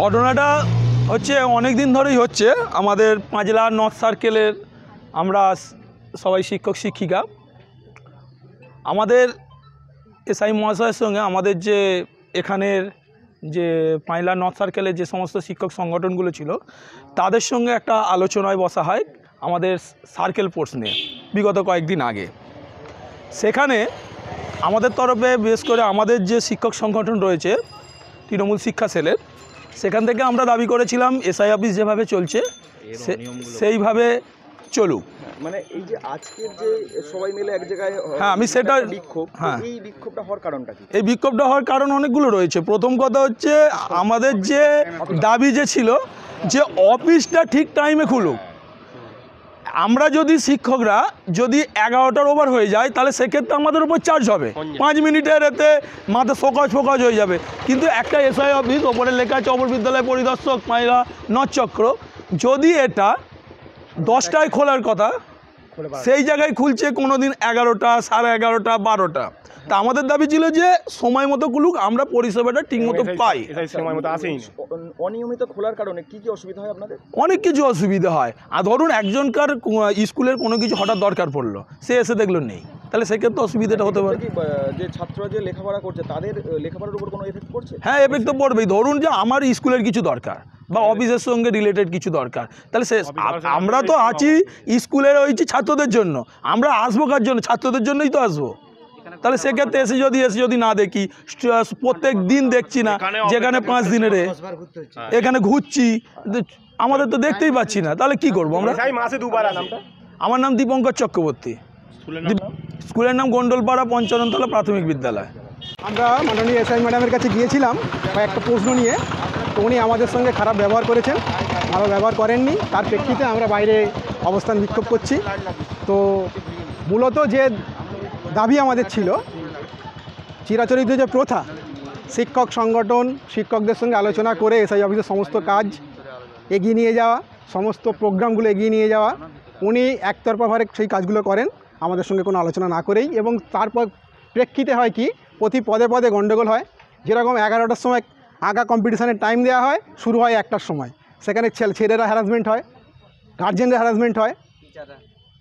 ঘটনাটা হচ্ছে অনেক দিন ধরেই হচ্ছে আমাদের পাঁচলা নর্থ সার্কেলের আমরা সবাই শিক্ষক শিক্ষিকা আমাদের এসআই মহাশয়ের সঙ্গে আমাদের যে এখানের যে পাঁচলা নর্থ সার্কেলের যে সমস্ত শিক্ষক সংগঠনগুলো ছিল তাদের সঙ্গে একটা আলোচনায় বসা হয় আমাদের সার্কেল পোর্স নিয়ে বিগত কয়েকদিন আগে সেখানে আমাদের তরফে বেশ করে আমাদের যে শিক্ষক সংগঠন রয়েছে তৃণমূল শিক্ষা সেলের সেখান থেকে আমরা দাবি করেছিলাম এসআই অফিস যেভাবে চলছে সেইভাবে চলুক মানে এই যে আজকের যে সবাই মিলে এক জায়গায় হ্যাঁ, হ্যাঁ আমি সেটা বিক্ষোভ হ্যাঁ এই বিক্ষোভটা হওয়ার কারণটা কি এই বিক্ষোভটা হওয়ার কারণ অনেকগুলো রয়েছে প্রথম কথা হচ্ছে আমাদের যে দাবি যে ছিল যে অফিসটা ঠিক টাইমে খুলুক আমরা যদি শিক্ষকরা যদি এগারোটার ওভার হয়ে যায় তাহলে সেক্ষেত্রে আমাদের উপর চার্জ হবে পাঁচ মিনিটের এতে মাথা ফোকাস ফোকাস হয়ে যাবে কিন্তু একটা এসআই অফিস ওপরে লেখা আছে অপর বিদ্যালয় পরিদর্শক মাইরা নচক্র যদি এটা দশটায় খোলার কথা সেই জায়গায় খুলছে কোনো দিন এগারোটা সাড়ে এগারোটা বারোটা তা আমাদের দাবি ছিল যে সময় মতো খুলুক আমরা পরিষেবাটা ঠিকমতো পাই আচ্ছা, অনিয়মিত খোলার কারণে কি কি অসুবিধা হয় আপনাদের অনেক কিছু অসুবিধা হয় আর ধরুন একজনকার স্কুলের কোনো কিছু হঠাৎ দরকার পড়লো সে এসে দেখলো নেই তাহলে সেক্ষেত্রে অসুবিধাটা হ্যাঁ, হতে পারে যে ছাত্ররা যে লেখাপড়া করছে তাদের লেখাপড়ার উপর কোনো এফেক্ট পড়ছে হ্যাঁ এফেক্ট তো পড়বেই ধরুন যে আমার স্কুলের কিছু দরকার বা অফিসের সঙ্গে রিলেটেড কিছু দরকার তাহলে সে আমরা তো আছি স্কুলের হয়েছি ছাত্রদের জন্য আমরা আসবো কার জন্য ছাত্রদের জন্যই তো আসবো তাহলে সেক্ষেত্রে এসে যদি এসে যদি না দেখি প্রত্যেক দিন দেখছি না যেখানে পাঁচ দিনের হ্যাঁ। এখানে ঘুরছি আমাদের তো দেখতেই পাচ্ছি না তাহলে কি করবো আমরা আমার নাম দীপঙ্কর চক্রবর্তী স্কুলের নাম গন্ডলপাড়া পঞ্চাননতলা প্রাথমিক বিদ্যালয় আমরা মাননীয় এস আই ম্যাডামের কাছে গিয়েছিলাম একটা প্রশ্ন নিয়ে তো উনি আমাদের সঙ্গে খারাপ ব্যবহার করেছেন ভালো ব্যবহার করেননি তার প্রেক্ষিতে আমরা বাইরে অবস্থান বিক্ষোভ করছি তো মূলত যে দাবি আমাদের ছিল চিরাচরিত যে প্রথা শিক্ষক সংগঠন শিক্ষকদের সঙ্গে আলোচনা করে এসআই অফিসের সমস্ত কাজ এগিয়ে নিয়ে যাওয়া সমস্ত প্রোগ্রামগুলো এগিয়ে নিয়ে যাওয়া উনি একতরফাভাবে সেই কাজগুলো করেন আমাদের সঙ্গে কোনো আলোচনা না করেই এবং তারপর প্রেক্ষিতে হয় কি প্রতি পদে পদে গণ্ডগোল হয় যেরকম এগারোটার সময় আগা কম্পিটিশানের টাইম দেওয়া হয় শুরু হয় একটার সময় সেখানে ছেলেরা হ্যারাসমেন্ট হয় গার্জেনরা হ্যারাসমেন্ট হয়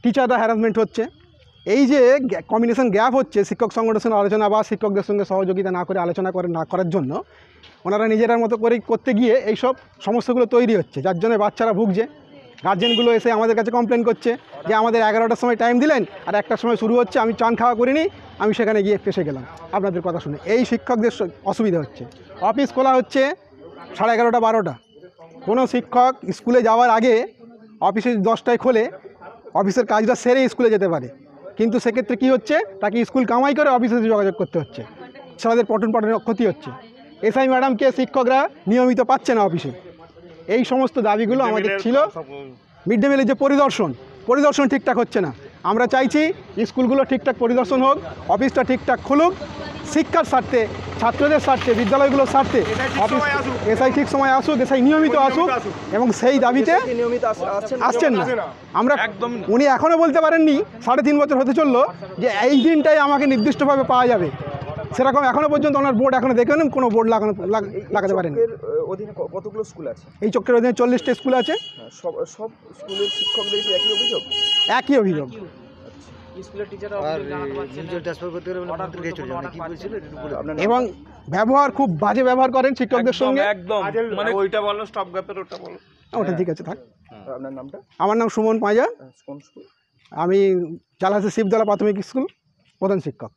টিচাররা হ্যারাসমেন্ট হচ্ছে এই যে কম্বিনেশান গ্যাপ হচ্ছে শিক্ষক সংগঠনের আলোচনা বা শিক্ষকদের সঙ্গে সহযোগিতা না করে আলোচনা করে না করার জন্য ওনারা নিজেরা মতো করে করতে গিয়ে এই সব সমস্যাগুলো তৈরি হচ্ছে যার জন্য বাচ্চারা ভুগছে গার্জেনগুলো এসে আমাদের কাছে কমপ্লেন করছে যে আমাদের এগারোটার সময় টাইম দিলেন আর একটার সময় শুরু হচ্ছে আমি চান খাওয়া করিনি আমি সেখানে গিয়ে ফেসে গেলাম আপনাদের কথা শুনে এই শিক্ষকদের অসুবিধা হচ্ছে অফিস খোলা হচ্ছে সাড়ে এগারোটা বারোটা কোনো শিক্ষক স্কুলে যাওয়ার আগে অফিসে দশটায় খোলে অফিসের কাজটা সেরে স্কুলে যেতে পারে কিন্তু সেক্ষেত্রে কি হচ্ছে তাকে স্কুল কামাই করে অফিসে যোগাযোগ করতে হচ্ছে ছেলেদের পটন পাঠনের ক্ষতি হচ্ছে এসআই ম্যাডামকে শিক্ষকরা নিয়মিত পাচ্ছে না অফিসে এই সমস্ত দাবিগুলো আমাদের ছিল মিড ডে মিলের যে পরিদর্শন পরিদর্শন ঠিকঠাক হচ্ছে না আমরা চাইছি স্কুলগুলো ঠিকঠাক পরিদর্শন হোক অফিসটা ঠিকঠাক খুলুক শিক্ষার স্বার্থে ছাত্রদের স্বার্থে বিদ্যালয়গুলোর স্বার্থে এসআই ঠিক সময় আসুক এসআই নিয়মিত আসুক এবং সেই দাবিতে আসছেন না আমরা উনি এখনও বলতে পারেননি সাড়ে তিন বছর হতে চললো যে এই দিনটাই আমাকে নির্দিষ্টভাবে পাওয়া যাবে সেরকম এখনও পর্যন্ত ওনার বোর্ড এখনও দেখে নেন কোনো বোর্ড লাগানো লাগাতে পারেন কতগুলো স্কুল আছে এই চক্রের অধীনে চল্লিশটা স্কুল আছে হ্যাঁ, সব সব স্কুলের শিক্ষকদের একই অভিযোগ একই অভিযোগ এবং ব্যবহার খুব বাজে ব্যবহার করেন শিক্ষকদের সঙ্গে একদম মানে হ্যাঁ, ওটা ঠিক আছে থাক হ্যাঁ। আমার নাম সুমন পাঁজা হ্যাঁ, আমি চালাসি শিবদলা প্রাথমিক স্কুল প্রধান শিক্ষক